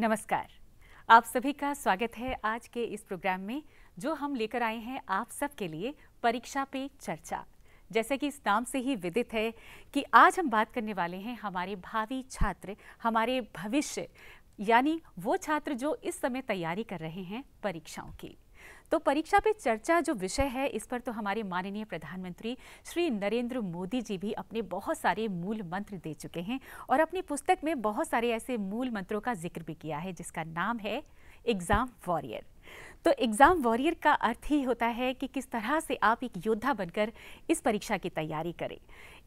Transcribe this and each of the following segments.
नमस्कार आप सभी का स्वागत है आज के इस प्रोग्राम में जो हम लेकर आए हैं आप सबके लिए परीक्षा पे चर्चा जैसे कि इस नाम से ही विदित है कि आज हम बात करने वाले हैं हमारे भावी छात्र हमारे भविष्य यानी वो छात्र जो इस समय तैयारी कर रहे हैं परीक्षाओं की तो परीक्षा पे चर्चा जो विषय है इस पर तो हमारे माननीय प्रधानमंत्री श्री नरेंद्र मोदी जी भी अपने बहुत सारे मूल मंत्र दे चुके हैं और अपनी पुस्तक में बहुत सारे ऐसे मूल मंत्रों का जिक्र भी किया है जिसका नाम है एग्ज़ाम वॉरियर तो एग्ज़ाम वॉरियर का अर्थ ही होता है कि किस तरह से आप एक योद्धा बनकर इस परीक्षा की तैयारी करें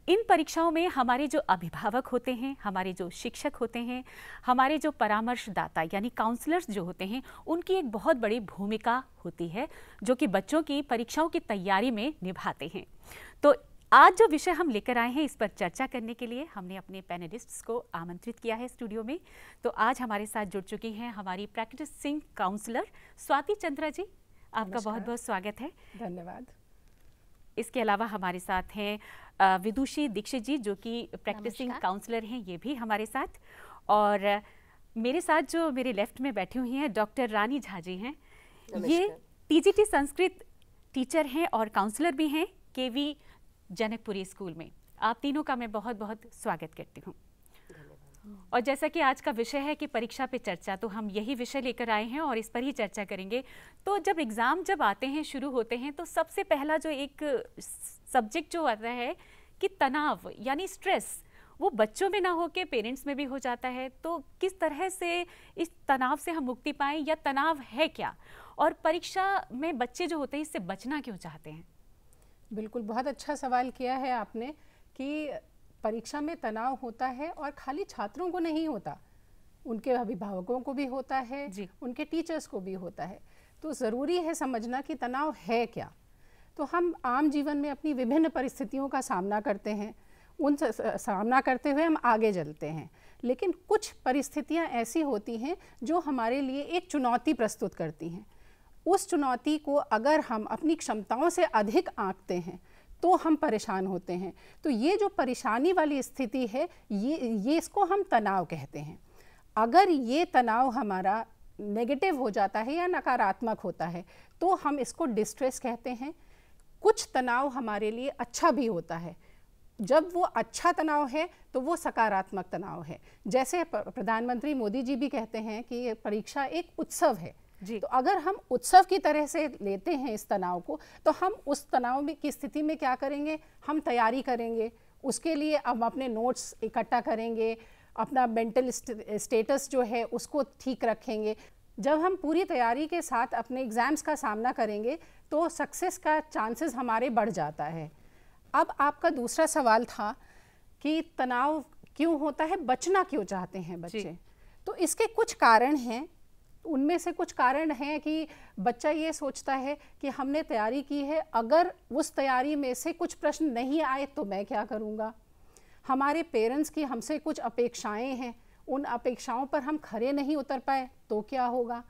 इन परीक्षाओं में हमारे जो अभिभावक होते हैं हमारे जो शिक्षक होते हैं हमारे जो परामर्शदाता यानी काउंसलर्स जो होते हैं उनकी एक बहुत बड़ी भूमिका होती है जो कि बच्चों की परीक्षाओं की तैयारी में निभाते हैं तो आज जो विषय हम लेकर आए हैं इस पर चर्चा करने के लिए हमने अपने पैनलिस्ट्स को आमंत्रित किया है स्टूडियो में तो आज हमारे साथ जुड़ चुकी हैं हमारी प्रैक्टिसिंग काउंसलर स्वाति चंद्रा जी आपका बहुत बहुत स्वागत है धन्यवाद इसके अलावा हमारे साथ हैं विदुषी दीक्षित जी जो कि प्रैक्टिसिंग काउंसलर हैं ये भी हमारे साथ और मेरे साथ जो मेरे लेफ्ट में बैठी हुई हैं डॉक्टर रानी झा जी हैं ये टीजीटी संस्कृत टीचर हैं और काउंसलर भी हैं केवी जनकपुरी स्कूल में आप तीनों का मैं बहुत बहुत स्वागत करती हूँ और जैसा कि आज का विषय है कि परीक्षा पे चर्चा तो हम यही विषय लेकर आए हैं और इस पर ही चर्चा करेंगे तो जब एग्ज़ाम जब आते हैं शुरू होते हैं तो सबसे पहला जो एक सब्जेक्ट जो आता है कि तनाव यानी स्ट्रेस वो बच्चों में ना हो के पेरेंट्स में भी हो जाता है तो किस तरह से इस तनाव से हम मुक्ति पाए या तनाव है क्या और परीक्षा में बच्चे जो होते हैं इससे बचना क्यों चाहते हैं बिल्कुल बहुत अच्छा सवाल किया है आपने कि परीक्षा में तनाव होता है और खाली छात्रों को नहीं होता उनके अभिभावकों को भी होता है उनके टीचर्स को भी होता है तो ज़रूरी है समझना कि तनाव है क्या तो हम आम जीवन में अपनी विभिन्न परिस्थितियों का सामना करते हैं उन सामना करते हुए हम आगे चलते हैं लेकिन कुछ परिस्थितियां ऐसी होती हैं जो हमारे लिए एक चुनौती प्रस्तुत करती हैं उस चुनौती को अगर हम अपनी क्षमताओं से अधिक आँखते हैं तो हम परेशान होते हैं तो ये जो परेशानी वाली स्थिति है ये ये इसको हम तनाव कहते हैं अगर ये तनाव हमारा नेगेटिव हो जाता है या नकारात्मक होता है तो हम इसको डिस्ट्रेस कहते हैं कुछ तनाव हमारे लिए अच्छा भी होता है जब वो अच्छा तनाव है तो वो सकारात्मक तनाव है जैसे प्रधानमंत्री मोदी जी भी कहते हैं कि ये परीक्षा एक उत्सव है जी तो अगर हम उत्सव की तरह से लेते हैं इस तनाव को तो हम उस तनाव में की स्थिति में क्या करेंगे हम तैयारी करेंगे उसके लिए हम अपने नोट्स इकट्ठा करेंगे अपना मेंटल स्टेटस जो है उसको ठीक रखेंगे जब हम पूरी तैयारी के साथ अपने एग्ज़ाम्स का सामना करेंगे तो सक्सेस का चांसेस हमारे बढ़ जाता है अब आपका दूसरा सवाल था कि तनाव क्यों होता है बचना क्यों चाहते हैं बच्चे तो इसके कुछ कारण हैं उनमें से कुछ कारण हैं कि बच्चा ये सोचता है कि हमने तैयारी की है अगर उस तैयारी में से कुछ प्रश्न नहीं आए तो मैं क्या करूँगा हमारे पेरेंट्स की हमसे कुछ अपेक्षाएं हैं उन अपेक्षाओं पर हम खरे नहीं उतर पाए तो क्या होगा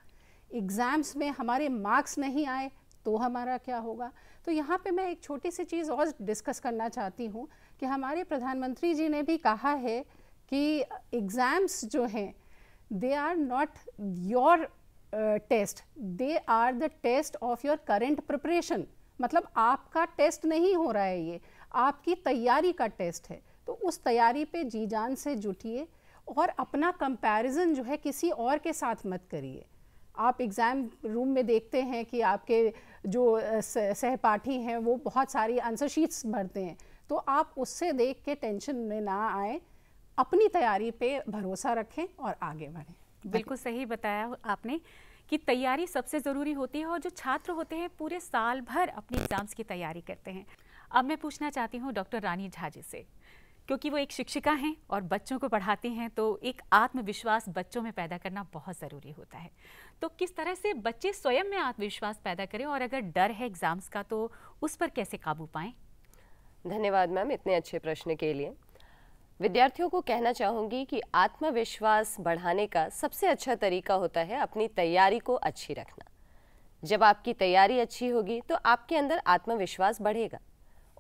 एग्ज़ाम्स में हमारे मार्क्स नहीं आए तो हमारा क्या होगा तो यहाँ पे मैं एक छोटी सी चीज़ और डिस्कस करना चाहती हूँ कि हमारे प्रधानमंत्री जी ने भी कहा है कि एग्ज़ाम्स जो हैं they are not your uh, test they are the test of your current preparation मतलब आपका टेस्ट नहीं हो रहा है ये आपकी तैयारी का टेस्ट है तो उस तैयारी पे जी जान से जुटिए और अपना कंपैरिजन जो है किसी और के साथ मत करिए आप एग्ज़ाम रूम में देखते हैं कि आपके जो सहपाठी हैं वो बहुत सारी आंसर शीट्स भरते हैं तो आप उससे देख के टेंशन में ना आएँ अपनी तैयारी पे भरोसा रखें और आगे बढ़ें बिल्कुल सही बताया आपने कि तैयारी सबसे ज़रूरी होती है और जो छात्र होते हैं पूरे साल भर अपनी एग्ज़ाम्स की तैयारी करते हैं अब मैं पूछना चाहती हूँ डॉक्टर रानी झाजी से क्योंकि वो एक शिक्षिका हैं और बच्चों को पढ़ाती हैं तो एक आत्मविश्वास बच्चों में पैदा करना बहुत ज़रूरी होता है तो किस तरह से बच्चे स्वयं में आत्मविश्वास पैदा करें और अगर डर है एग्ज़ाम्स का तो उस पर कैसे काबू पाएं धन्यवाद मैम इतने अच्छे प्रश्न के लिए विद्यार्थियों को कहना चाहूँगी कि आत्मविश्वास बढ़ाने का सबसे अच्छा तरीका होता है अपनी तैयारी को अच्छी रखना जब आपकी तैयारी अच्छी होगी तो आपके अंदर आत्मविश्वास बढ़ेगा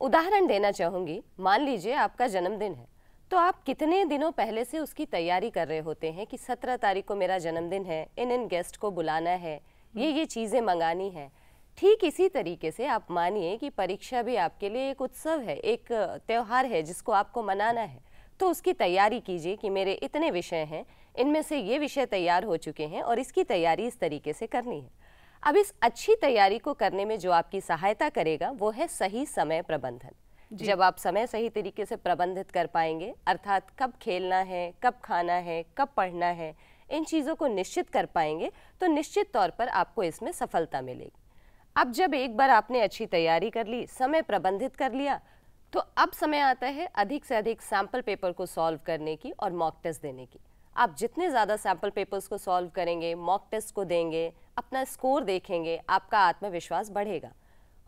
उदाहरण देना चाहूँगी मान लीजिए आपका जन्मदिन है तो आप कितने दिनों पहले से उसकी तैयारी कर रहे होते हैं कि सत्रह तारीख को मेरा जन्मदिन है इन इन गेस्ट को बुलाना है ये ये चीज़ें मंगानी हैं ठीक इसी तरीके से आप मानिए कि परीक्षा भी आपके लिए एक उत्सव है एक त्यौहार है जिसको आपको मनाना है तो उसकी तैयारी कीजिए कि मेरे इतने विषय हैं इनमें से ये विषय तैयार हो चुके हैं और इसकी तैयारी इस तरीके से करनी है अब इस अच्छी तैयारी को करने में जो आपकी सहायता करेगा वो है सही समय प्रबंधन जब आप समय सही तरीके से प्रबंधित कर पाएंगे अर्थात कब खेलना है कब खाना है कब पढ़ना है इन चीज़ों को निश्चित कर पाएंगे तो निश्चित तौर पर आपको इसमें सफलता मिलेगी अब जब एक बार आपने अच्छी तैयारी कर ली समय प्रबंधित कर लिया तो अब समय आता है अधिक से अधिक सैम्पल पेपर को सॉल्व करने की और मॉक टेस्ट देने की आप जितने ज़्यादा सैम्पल पेपर्स को सॉल्व करेंगे मॉक टेस्ट को देंगे अपना स्कोर देखेंगे आपका आत्मविश्वास बढ़ेगा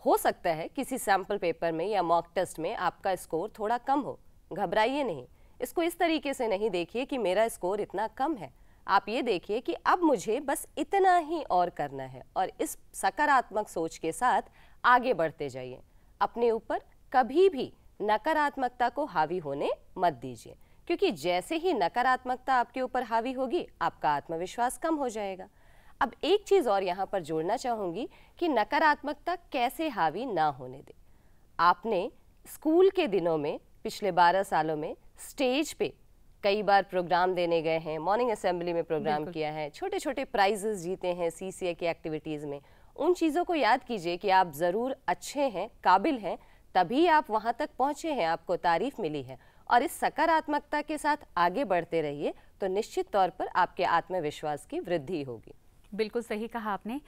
हो सकता है किसी सैम्पल पेपर में या मॉक टेस्ट में आपका स्कोर थोड़ा कम हो घबराइए नहीं इसको इस तरीके से नहीं देखिए कि मेरा स्कोर इतना कम है आप ये देखिए कि अब मुझे बस इतना ही और करना है और इस सकारात्मक सोच के साथ आगे बढ़ते जाइए अपने ऊपर कभी भी नकारात्मकता को हावी होने मत दीजिए क्योंकि जैसे ही नकारात्मकता आपके ऊपर हावी होगी आपका आत्मविश्वास कम हो जाएगा अब एक चीज़ और यहाँ पर जोड़ना चाहूँगी कि नकारात्मकता कैसे हावी ना होने दे आपने स्कूल के दिनों में पिछले 12 सालों में स्टेज पे कई बार प्रोग्राम देने गए हैं मॉर्निंग असेंबली में प्रोग्राम किया है छोटे छोटे प्राइजेस जीते हैं सी की एक्टिविटीज़ में उन चीज़ों को याद कीजिए कि आप ज़रूर अच्छे हैं काबिल हैं तभी आप वहाँ तक पहुँचे हैं आपको तारीफ मिली है और इस सकारात्मकता के साथ आगे बढ़ते रहिए तो निश्चित तौर पर आपके आत्मविश्वास की वृद्धि होगी बिल्कुल सही कहा आपने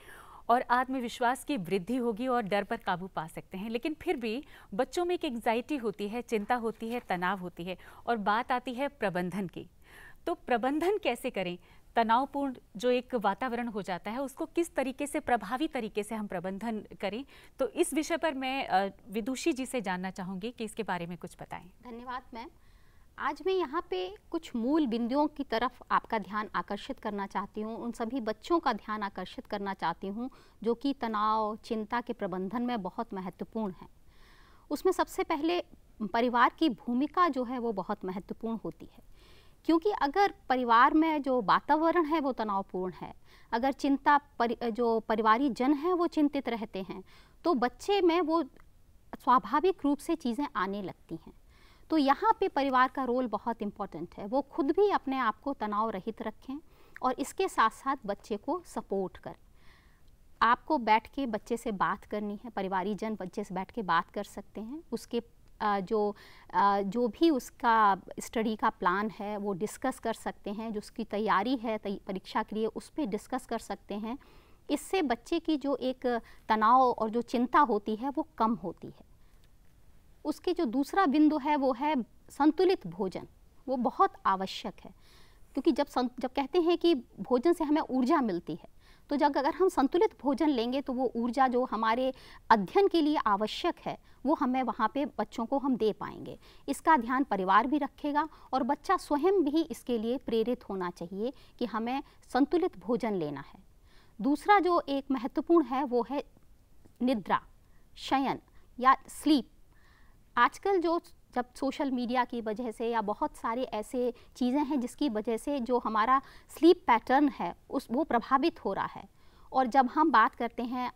और आत्मविश्वास की वृद्धि होगी और डर पर काबू पा सकते हैं लेकिन फिर भी बच्चों में एक एग्जाइटी होती है चिंता होती है तनाव होती है और बात आती है प्रबंधन की तो प्रबंधन कैसे करें तनावपूर्ण जो एक वातावरण हो जाता है उसको किस तरीके से प्रभावी तरीके से हम प्रबंधन करें तो इस विषय पर मैं विदुषी जी से जानना चाहूँगी कि इसके बारे में कुछ बताएं धन्यवाद मैम आज मैं यहाँ पे कुछ मूल बिंदुओं की तरफ आपका ध्यान आकर्षित करना चाहती हूँ उन सभी बच्चों का ध्यान आकर्षित करना चाहती हूँ जो कि तनाव चिंता के प्रबंधन में बहुत महत्वपूर्ण है उसमें सबसे पहले परिवार की भूमिका जो है वो बहुत महत्वपूर्ण होती है क्योंकि अगर परिवार में जो वातावरण है वो तनावपूर्ण है अगर चिंता परि, जो परिवारिक जन है वो चिंतित रहते हैं तो बच्चे में वो स्वाभाविक रूप से चीज़ें आने लगती हैं तो यहाँ पे परिवार का रोल बहुत इम्पॉर्टेंट है वो खुद भी अपने आप को तनाव रहित रखें और इसके साथ साथ बच्चे को सपोर्ट करें आपको बैठ के बच्चे से बात करनी है परिवारिक जन बच्चे से बैठ के बात कर सकते हैं उसके जो जो भी उसका स्टडी का प्लान है वो डिस्कस कर सकते हैं जो उसकी तैयारी है परीक्षा के लिए उस पर डिस्कस कर सकते हैं इससे बच्चे की जो एक तनाव और जो चिंता होती है वो कम होती है उसके जो दूसरा बिंदु है वो है संतुलित भोजन वो बहुत आवश्यक है क्योंकि जब सं, जब कहते हैं कि भोजन से हमें ऊर्जा मिलती है तो जब अगर हम संतुलित भोजन लेंगे तो वो ऊर्जा जो हमारे अध्ययन के लिए आवश्यक है वो हमें वहाँ पे बच्चों को हम दे पाएंगे इसका ध्यान परिवार भी रखेगा और बच्चा स्वयं भी इसके लिए प्रेरित होना चाहिए कि हमें संतुलित भोजन लेना है दूसरा जो एक महत्वपूर्ण है वो है निद्रा शयन या स्लीप आजकल जो जब सोशल मीडिया की वजह से या बहुत सारे ऐसे चीज़ें हैं जिसकी वजह से जो हमारा स्लीप पैटर्न है उस वो प्रभावित हो रहा है और जब हम बात करते हैं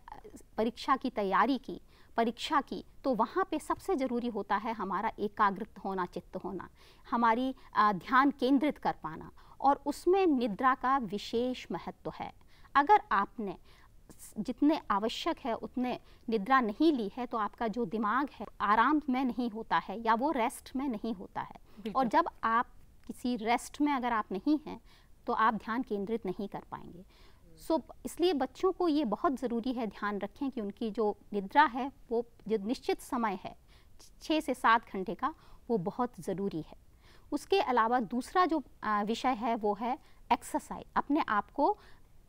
परीक्षा की तैयारी की परीक्षा की तो वहाँ पे सबसे ज़रूरी होता है हमारा एकाग्रत होना चित्त होना हमारी ध्यान केंद्रित कर पाना और उसमें निद्रा का विशेष महत्व है अगर आपने जितने आवश्यक है उतने निद्रा नहीं ली है तो आपका जो दिमाग है आराम में नहीं होता है या वो रेस्ट में नहीं होता है और जब आप किसी रेस्ट में अगर आप नहीं हैं तो आप ध्यान केंद्रित नहीं कर पाएंगे सो so, इसलिए बच्चों को ये बहुत ज़रूरी है ध्यान रखें कि उनकी जो निद्रा है वो जो निश्चित समय है छः से सात घंटे का वो बहुत ज़रूरी है उसके अलावा दूसरा जो विषय है वो है एक्सरसाइज अपने आप को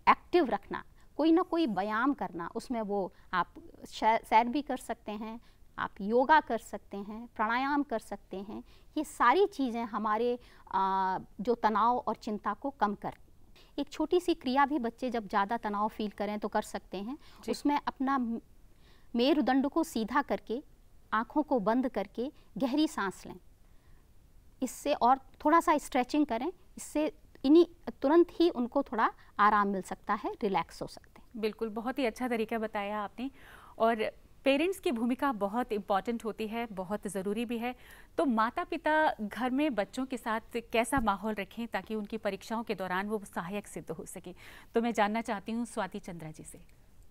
एक्टिव रखना कोई ना कोई व्यायाम करना उसमें वो आप सैर भी कर सकते हैं आप योगा कर सकते हैं प्राणायाम कर सकते हैं ये सारी चीज़ें हमारे आ, जो तनाव और चिंता को कम कर एक छोटी सी क्रिया भी बच्चे जब ज़्यादा तनाव फील करें तो कर सकते हैं उसमें अपना मेरुदंड को सीधा करके आँखों को बंद करके गहरी सांस लें इससे और थोड़ा सा स्ट्रेचिंग करें इससे इन्हीं तुरंत ही उनको थोड़ा आराम मिल सकता है रिलैक्स हो सकते हैं बिल्कुल बहुत ही अच्छा तरीका बताया आपने और पेरेंट्स की भूमिका बहुत इम्पॉर्टेंट होती है बहुत ज़रूरी भी है तो माता पिता घर में बच्चों के साथ कैसा माहौल रखें ताकि उनकी परीक्षाओं के दौरान वो सहायक सिद्ध हो सके तो मैं जानना चाहती हूँ स्वाति चंद्रा जी से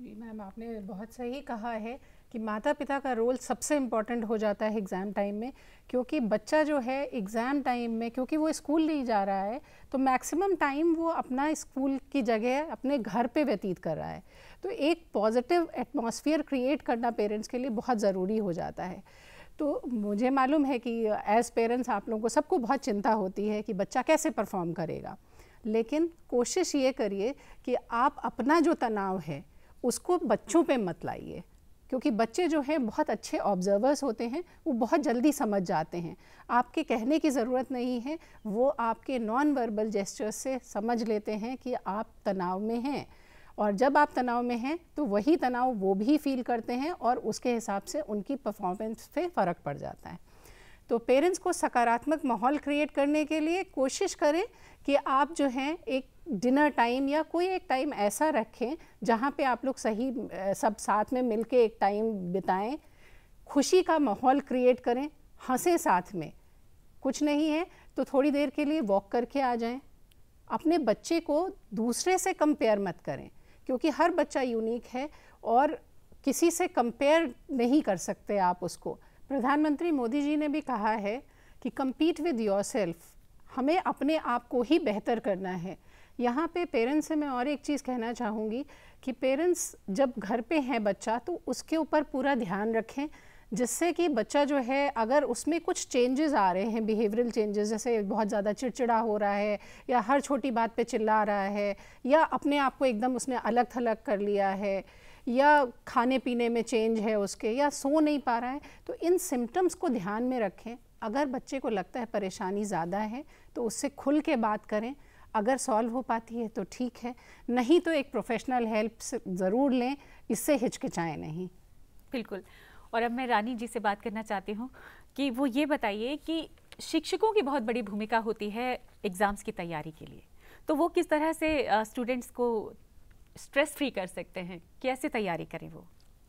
जी मैम आपने बहुत सही कहा है कि माता पिता का रोल सबसे इम्पॉर्टेंट हो जाता है एग्ज़ाम टाइम में क्योंकि बच्चा जो है एग्ज़ाम टाइम में क्योंकि वो स्कूल नहीं जा रहा है तो मैक्सिमम टाइम वो अपना स्कूल की जगह अपने घर पे व्यतीत कर रहा है तो एक पॉजिटिव एटमॉस्फेयर क्रिएट करना पेरेंट्स के लिए बहुत ज़रूरी हो जाता है तो मुझे मालूम है कि एज़ पेरेंट्स आप लोगों को सबको बहुत चिंता होती है कि बच्चा कैसे परफॉर्म करेगा लेकिन कोशिश ये करिए कि आप अपना जो तनाव है उसको बच्चों पे मत लाइए क्योंकि बच्चे जो हैं बहुत अच्छे ऑब्जर्वर्स होते हैं वो बहुत जल्दी समझ जाते हैं आपके कहने की ज़रूरत नहीं है वो आपके नॉन वर्बल जेस्चर्स से समझ लेते हैं कि आप तनाव में हैं और जब आप तनाव में हैं तो वही तनाव वो भी फील करते हैं और उसके हिसाब से उनकी परफॉर्मेंस पे फ़र्क पड़ जाता है तो पेरेंट्स को सकारात्मक माहौल क्रिएट करने के लिए कोशिश करें कि आप जो हैं एक डिनर टाइम या कोई एक टाइम ऐसा रखें जहाँ पे आप लोग सही सब साथ में मिलके एक टाइम बिताएं खुशी का माहौल क्रिएट करें हंसें साथ में कुछ नहीं है तो थोड़ी देर के लिए वॉक करके आ जाएं अपने बच्चे को दूसरे से कंपेयर मत करें क्योंकि हर बच्चा यूनिक है और किसी से कंपेयर नहीं कर सकते आप उसको प्रधानमंत्री मोदी जी ने भी कहा है कि कम्पीट विद योर हमें अपने आप को ही बेहतर करना है यहाँ पे पेरेंट्स से मैं और एक चीज़ कहना चाहूँगी कि पेरेंट्स जब घर पे हैं बच्चा तो उसके ऊपर पूरा ध्यान रखें जिससे कि बच्चा जो है अगर उसमें कुछ चेंजेस आ रहे हैं बिहेवियरल चेंजेस जैसे बहुत ज़्यादा चिड़चिड़ा हो रहा है या हर छोटी बात पे चिल्ला रहा है या अपने आप को एकदम उसने अलग थलग कर लिया है या खाने पीने में चेंज है उसके या सो नहीं पा रहा है तो इन सिम्टम्स को ध्यान में रखें अगर बच्चे को लगता है परेशानी ज़्यादा है तो उससे खुल के बात करें अगर सॉल्व हो पाती है तो ठीक है नहीं तो एक प्रोफेशनल हेल्प ज़रूर लें इससे हिचकिचाएँ नहीं बिल्कुल और अब मैं रानी जी से बात करना चाहती हूँ कि वो ये बताइए कि शिक्षकों की बहुत बड़ी भूमिका होती है एग्ज़ाम्स की तैयारी के लिए तो वो किस तरह से स्टूडेंट्स को स्ट्रेस फ्री कर सकते हैं कैसे तैयारी करें वो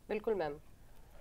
बिल्कुल मैम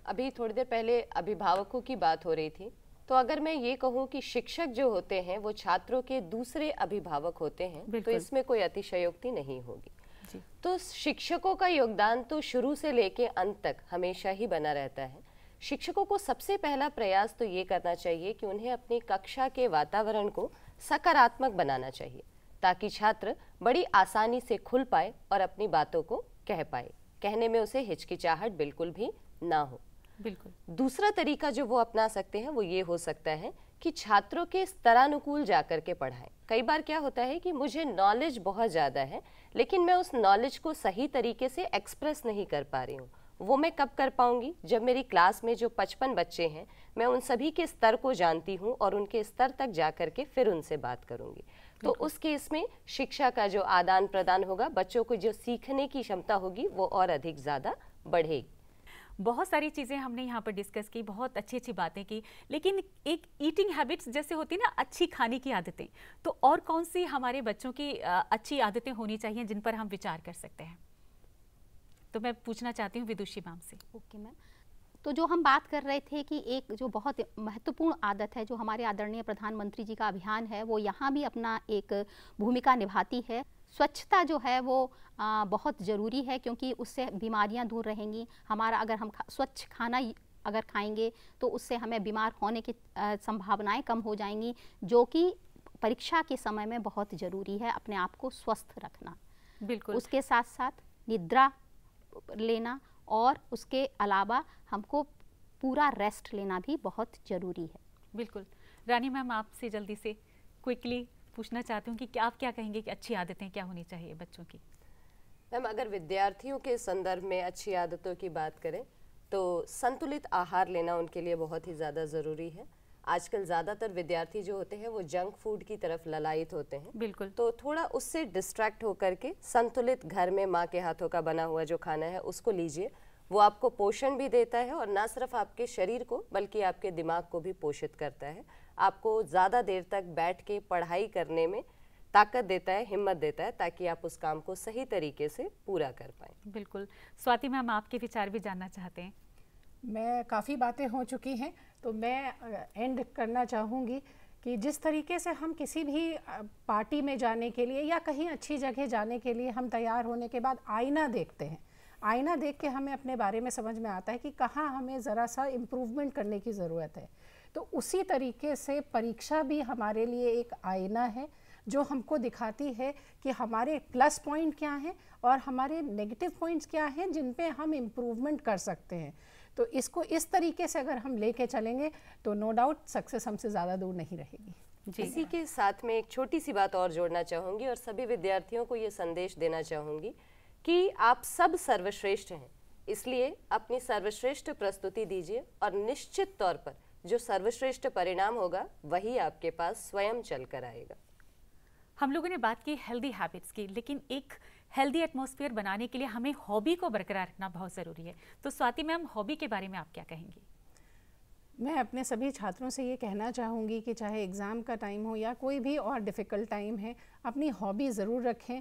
अभी थोड़ी देर पहले अभिभावकों की बात हो रही थी तो अगर मैं ये कहूँ कि शिक्षक जो होते हैं वो छात्रों के दूसरे अभिभावक होते हैं तो इसमें कोई अतिशयोक्ति नहीं होगी तो शिक्षकों का योगदान तो शुरू से लेके अंत तक हमेशा ही बना रहता है शिक्षकों को सबसे पहला प्रयास तो ये करना चाहिए कि उन्हें अपनी कक्षा के वातावरण को सकारात्मक बनाना चाहिए ताकि छात्र बड़ी आसानी से खुल पाए और अपनी बातों को कह पाए कहने में उसे हिचकिचाहट बिल्कुल भी ना हो बिल्कुल दूसरा तरीका जो वो अपना सकते हैं वो ये हो सकता है कि छात्रों के स्तरानुकूल जाकर के पढ़ाएं कई बार क्या होता है कि मुझे नॉलेज बहुत ज़्यादा है लेकिन मैं उस नॉलेज को सही तरीके से एक्सप्रेस नहीं कर पा रही हूँ वो मैं कब कर पाऊंगी जब मेरी क्लास में जो पचपन बच्चे हैं मैं उन सभी के स्तर को जानती हूँ और उनके स्तर तक जा कर के फिर उनसे बात करूँगी तो उस केस में शिक्षा का जो आदान प्रदान होगा बच्चों को जो सीखने की क्षमता होगी वो और अधिक ज़्यादा बढ़ेगी बहुत सारी चीज़ें हमने यहाँ पर डिस्कस की बहुत अच्छी अच्छी बातें की लेकिन एक ईटिंग हैबिट्स जैसे होती ना अच्छी खाने की आदतें तो और कौन सी हमारे बच्चों की अच्छी आदतें होनी चाहिए जिन पर हम विचार कर सकते हैं तो मैं पूछना चाहती हूँ विदुषी मैम से ओके मैम तो जो हम बात कर रहे थे कि एक जो बहुत महत्वपूर्ण आदत है जो हमारे आदरणीय प्रधानमंत्री जी का अभियान है वो यहाँ भी अपना एक भूमिका निभाती है स्वच्छता जो है वो आ, बहुत ज़रूरी है क्योंकि उससे बीमारियाँ दूर रहेंगी हमारा अगर हम खा, स्वच्छ खाना अगर खाएंगे तो उससे हमें बीमार होने की संभावनाएं कम हो जाएंगी जो कि परीक्षा के समय में बहुत ज़रूरी है अपने आप को स्वस्थ रखना बिल्कुल उसके साथ साथ निद्रा लेना और उसके अलावा हमको पूरा रेस्ट लेना भी बहुत ज़रूरी है बिल्कुल रानी मैम आपसे जल्दी से क्विकली पूछना चाहती हूँ कि क्या आप क्या कहेंगे कि अच्छी आदतें क्या होनी चाहिए बच्चों की मैम अगर विद्यार्थियों के संदर्भ में अच्छी आदतों की बात करें तो संतुलित आहार लेना उनके लिए बहुत ही ज़्यादा ज़रूरी है आजकल ज़्यादातर विद्यार्थी जो होते हैं वो जंक फूड की तरफ ललायित होते हैं बिल्कुल तो थोड़ा उससे डिस्ट्रैक्ट होकर के संतुलित घर में माँ के हाथों का बना हुआ जो खाना है उसको लीजिए वो आपको पोषण भी देता है और ना सिर्फ आपके शरीर को बल्कि आपके दिमाग को भी पोषित करता है आपको ज़्यादा देर तक बैठ के पढ़ाई करने में ताकत देता है हिम्मत देता है ताकि आप उस काम को सही तरीके से पूरा कर पाए बिल्कुल स्वाति मैम आपके विचार भी जानना चाहते हैं मैं काफ़ी बातें हो चुकी हैं तो मैं एंड करना चाहूँगी कि जिस तरीके से हम किसी भी पार्टी में जाने के लिए या कहीं अच्छी जगह जाने के लिए हम तैयार होने के बाद आईना देखते हैं आईना देख के हमें अपने बारे में समझ में आता है कि कहाँ हमें ज़रा सा इम्प्रूवमेंट करने की ज़रूरत है तो उसी तरीके से परीक्षा भी हमारे लिए एक आईना है जो हमको दिखाती है कि हमारे प्लस पॉइंट क्या हैं और हमारे नेगेटिव पॉइंट्स क्या हैं जिन पे हम इम्प्रूवमेंट कर सकते हैं तो इसको इस तरीके से अगर हम लेके चलेंगे तो नो डाउट सक्सेस हमसे ज़्यादा दूर नहीं रहेगी जी इसी के साथ में एक छोटी सी बात और जोड़ना चाहूँगी और सभी विद्यार्थियों को ये संदेश देना चाहूँगी कि आप सब सर्वश्रेष्ठ हैं इसलिए अपनी सर्वश्रेष्ठ प्रस्तुति दीजिए और निश्चित तौर पर जो सर्वश्रेष्ठ परिणाम होगा वही आपके पास स्वयं चल कर आएगा हम लोगों ने बात की हेल्दी हैबिट्स की लेकिन एक हेल्दी एटमोसफियर बनाने के लिए हमें हॉबी को बरकरार रखना बहुत ज़रूरी है तो स्वाति मैम हॉबी के बारे में आप क्या कहेंगी मैं अपने सभी छात्रों से ये कहना चाहूँगी कि चाहे एग्ज़ाम का टाइम हो या कोई भी और डिफ़िकल्ट टाइम है अपनी हॉबी ज़रूर रखें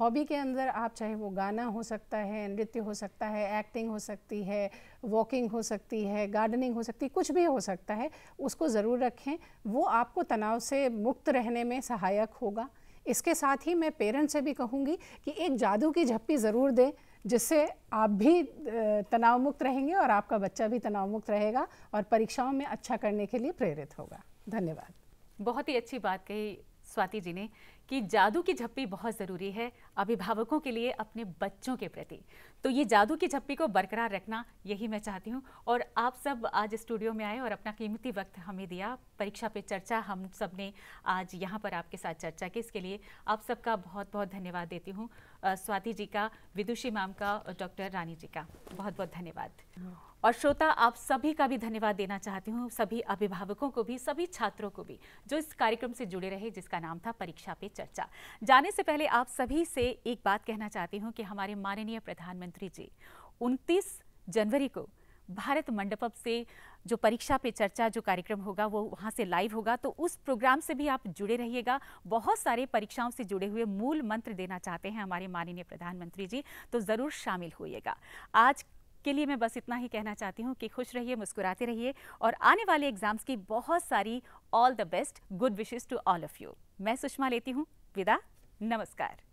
हॉबी के अंदर आप चाहे वो गाना हो सकता है नृत्य हो सकता है एक्टिंग हो सकती है वॉकिंग हो सकती है गार्डनिंग हो सकती है कुछ भी हो सकता है उसको ज़रूर रखें वो आपको तनाव से मुक्त रहने में सहायक होगा इसके साथ ही मैं पेरेंट्स से भी कहूँगी कि एक जादू की झप्पी ज़रूर दें जिससे आप भी तनाव मुक्त रहेंगे और आपका बच्चा भी तनाव मुक्त रहेगा और परीक्षाओं में अच्छा करने के लिए प्रेरित होगा धन्यवाद बहुत ही अच्छी बात कही स्वाति जी ने कि जादू की झप्पी बहुत ज़रूरी है अभिभावकों के लिए अपने बच्चों के प्रति तो ये जादू की झप्पी को बरकरार रखना यही मैं चाहती हूँ और आप सब आज स्टूडियो में आए और अपना कीमती वक्त हमें दिया परीक्षा पे चर्चा हम सब ने आज यहाँ पर आपके साथ चर्चा की इसके लिए आप सबका बहुत बहुत धन्यवाद देती हूँ स्वाति जी का विदुषी माम का और डॉक्टर रानी जी का बहुत बहुत धन्यवाद हाँ। और श्रोता आप सभी का भी धन्यवाद देना चाहती हूँ सभी अभिभावकों को भी सभी छात्रों को भी जो इस कार्यक्रम से जुड़े रहे जिसका नाम था परीक्षा पे चर्चा जाने से पहले आप सभी से एक बात कहना चाहती हूँ कि हमारे माननीय प्रधानमंत्री जी 29 जनवरी को भारत मंडपम से जो परीक्षा पे चर्चा जो कार्यक्रम होगा वो वहाँ से लाइव होगा तो उस प्रोग्राम से भी आप जुड़े रहिएगा बहुत सारे परीक्षाओं से जुड़े हुए मूल मंत्र देना चाहते हैं हमारे माननीय प्रधानमंत्री जी तो ज़रूर शामिल होइएगा आज के लिए मैं बस इतना ही कहना चाहती हूँ कि खुश रहिए मुस्कुराते रहिए और आने वाले एग्जाम्स की बहुत सारी all the best good wishes to all of you मैं सुषमा लेती हूँ विदा नमस्कार